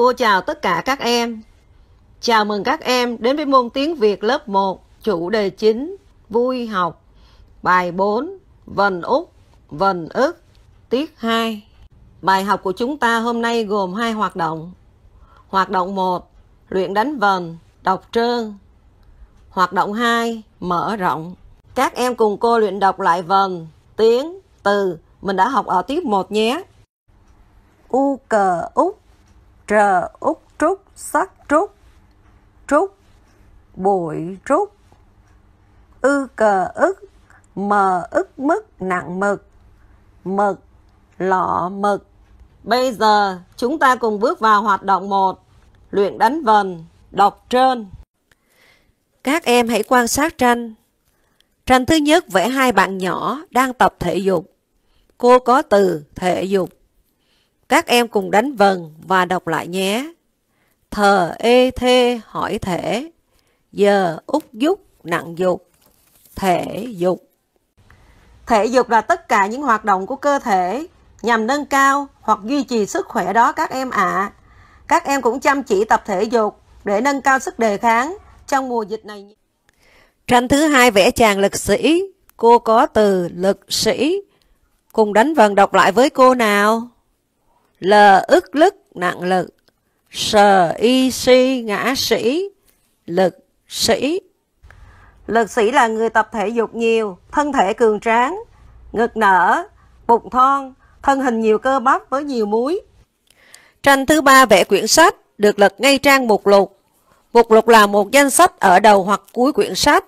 Cô chào tất cả các em. Chào mừng các em đến với môn tiếng Việt lớp 1, chủ đề chính, vui học. Bài 4, vần úc, vần ức, tiết 2. Bài học của chúng ta hôm nay gồm hai hoạt động. Hoạt động 1, luyện đánh vần, đọc trơn. Hoạt động 2, mở rộng. Các em cùng cô luyện đọc lại vần, tiếng, từ mình đã học ở tiết 1 nhé. U cờ Úc trờ út trúc sắc trúc trúc bụi trúc ư cờ ức mờ ức mức nặng mực mực lọ mực bây giờ chúng ta cùng bước vào hoạt động một luyện đánh vần đọc trên các em hãy quan sát tranh tranh thứ nhất vẽ hai bạn nhỏ đang tập thể dục cô có từ thể dục các em cùng đánh vần và đọc lại nhé. Thờ ê thê hỏi thể, giờ út dúc nặng dục, thể dục. Thể dục là tất cả những hoạt động của cơ thể nhằm nâng cao hoặc duy trì sức khỏe đó các em ạ. À. Các em cũng chăm chỉ tập thể dục để nâng cao sức đề kháng trong mùa dịch này. Tranh thứ hai vẽ chàng lực sĩ, cô có từ lực sĩ. Cùng đánh vần đọc lại với cô nào. L ức lức nặng lực. Sờ y si ngã sĩ. Lực sĩ. Lực sĩ là người tập thể dục nhiều, thân thể cường tráng, ngực nở, bụng thon, thân hình nhiều cơ bắp với nhiều múi. Tranh thứ ba vẽ quyển sách được lật ngay trang mục lục. Mục lục là một danh sách ở đầu hoặc cuối quyển sách.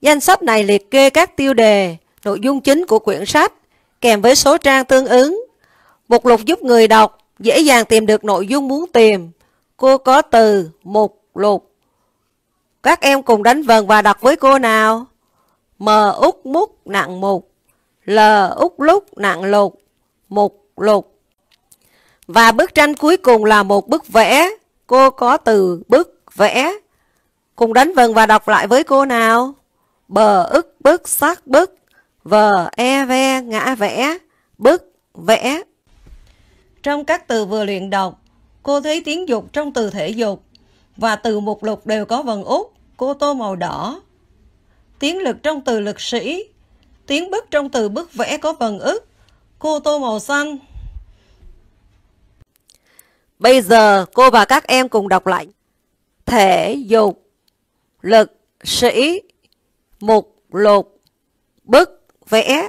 Danh sách này liệt kê các tiêu đề, nội dung chính của quyển sách, kèm với số trang tương ứng. Mục lục giúp người đọc dễ dàng tìm được nội dung muốn tìm. Cô có từ mục lục. Các em cùng đánh vần và đọc với cô nào. M út mút nặng mục. L út lúc nặng lục. Mục lục. Và bức tranh cuối cùng là một bức vẽ. Cô có từ bức vẽ. Cùng đánh vần và đọc lại với cô nào. Bờ ức bức sắc bức. Vờ e ve ngã vẽ. Bức vẽ. Trong các từ vừa luyện đọc, cô thấy tiếng dục trong từ thể dục và từ mục lục đều có vần út, cô tô màu đỏ. Tiếng lực trong từ lực sĩ, tiếng bức trong từ bức vẽ có vần ức, cô tô màu xanh. Bây giờ cô và các em cùng đọc lại. Thể dục, lực sĩ, mục lục, bức vẽ.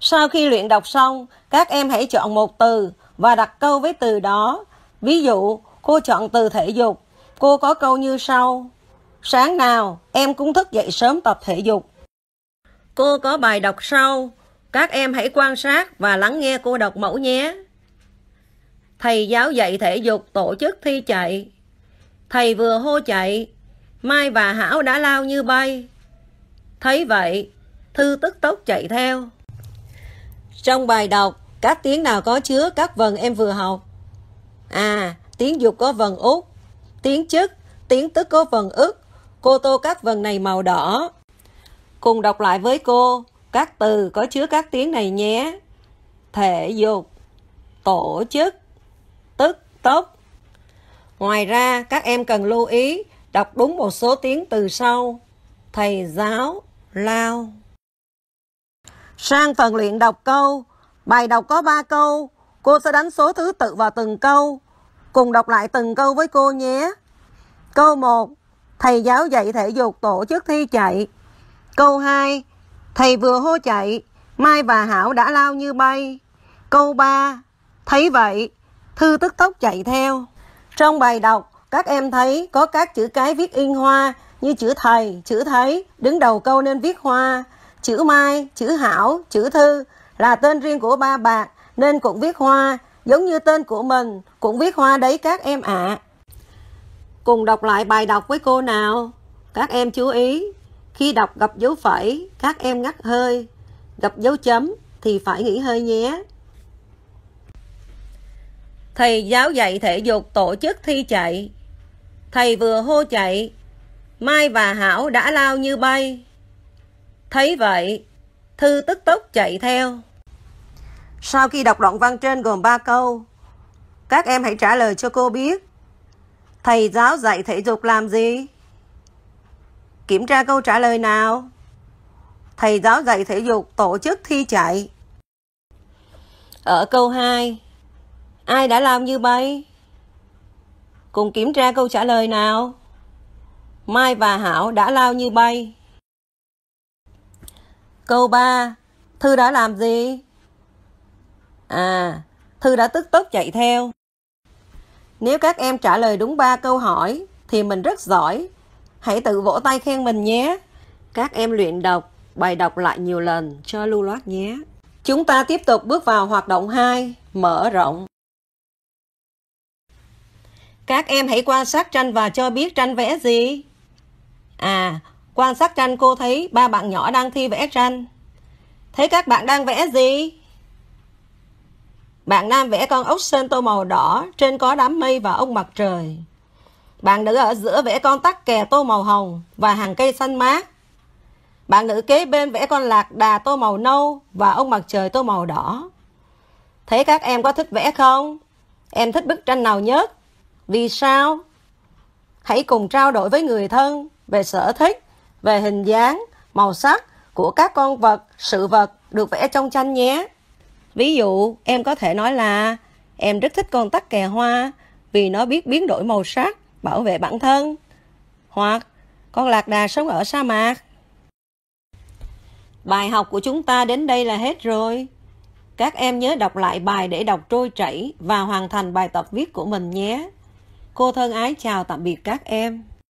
Sau khi luyện đọc xong, các em hãy chọn một từ và đặt câu với từ đó. Ví dụ, cô chọn từ thể dục. Cô có câu như sau. Sáng nào, em cũng thức dậy sớm tập thể dục. Cô có bài đọc sau. Các em hãy quan sát và lắng nghe cô đọc mẫu nhé. Thầy giáo dạy thể dục tổ chức thi chạy. Thầy vừa hô chạy, Mai và Hảo đã lao như bay. Thấy vậy, Thư tức tốc chạy theo. Trong bài đọc, các tiếng nào có chứa các vần em vừa học à tiếng dục có vần út tiếng chức tiếng tức có vần ức cô tô các vần này màu đỏ cùng đọc lại với cô các từ có chứa các tiếng này nhé thể dục tổ chức tức tốc ngoài ra các em cần lưu ý đọc đúng một số tiếng từ sau thầy giáo lao sang phần luyện đọc câu Bài đọc có 3 câu, cô sẽ đánh số thứ tự vào từng câu. Cùng đọc lại từng câu với cô nhé. Câu 1. Thầy giáo dạy thể dục tổ chức thi chạy. Câu 2. Thầy vừa hô chạy, Mai và Hảo đã lao như bay. Câu 3. Thấy vậy, Thư tức tốc chạy theo. Trong bài đọc, các em thấy có các chữ cái viết in hoa như chữ thầy, chữ thấy, đứng đầu câu nên viết hoa, chữ mai, chữ hảo, chữ thư là tên riêng của ba bạn nên cũng viết hoa, giống như tên của mình, cũng viết hoa đấy các em ạ. À. Cùng đọc lại bài đọc với cô nào. Các em chú ý, khi đọc gặp dấu phẩy, các em ngắt hơi, gặp dấu chấm thì phải nghỉ hơi nhé. Thầy giáo dạy thể dục tổ chức thi chạy. Thầy vừa hô chạy, Mai và Hảo đã lao như bay. Thấy vậy, Thư tức tốc chạy theo. Sau khi đọc đoạn văn trên gồm 3 câu, các em hãy trả lời cho cô biết. Thầy giáo dạy thể dục làm gì? Kiểm tra câu trả lời nào? Thầy giáo dạy thể dục tổ chức thi chạy. Ở câu 2, ai đã làm như bay? Cùng kiểm tra câu trả lời nào? Mai và Hảo đã lao như bay. Câu 3. Thư đã làm gì? À, Thư đã tức tốc chạy theo. Nếu các em trả lời đúng 3 câu hỏi thì mình rất giỏi. Hãy tự vỗ tay khen mình nhé. Các em luyện đọc, bài đọc lại nhiều lần cho lưu loát nhé. Chúng ta tiếp tục bước vào hoạt động 2, mở rộng. Các em hãy quan sát tranh và cho biết tranh vẽ gì. À, Quan sát tranh cô thấy ba bạn nhỏ đang thi vẽ tranh. Thế các bạn đang vẽ gì? Bạn nam vẽ con ốc sên tô màu đỏ, trên có đám mây và ông mặt trời. Bạn nữ ở giữa vẽ con tắc kè tô màu hồng và hàng cây xanh mát. Bạn nữ kế bên vẽ con lạc đà tô màu nâu và ông mặt trời tô màu đỏ. Thế các em có thích vẽ không? Em thích bức tranh nào nhất? Vì sao? Hãy cùng trao đổi với người thân về sở thích về hình dáng, màu sắc của các con vật, sự vật được vẽ trong tranh nhé. Ví dụ, em có thể nói là em rất thích con tắc kè hoa vì nó biết biến đổi màu sắc, bảo vệ bản thân. Hoặc con lạc đà sống ở sa mạc. Bài học của chúng ta đến đây là hết rồi. Các em nhớ đọc lại bài để đọc trôi chảy và hoàn thành bài tập viết của mình nhé. Cô thân ái chào tạm biệt các em.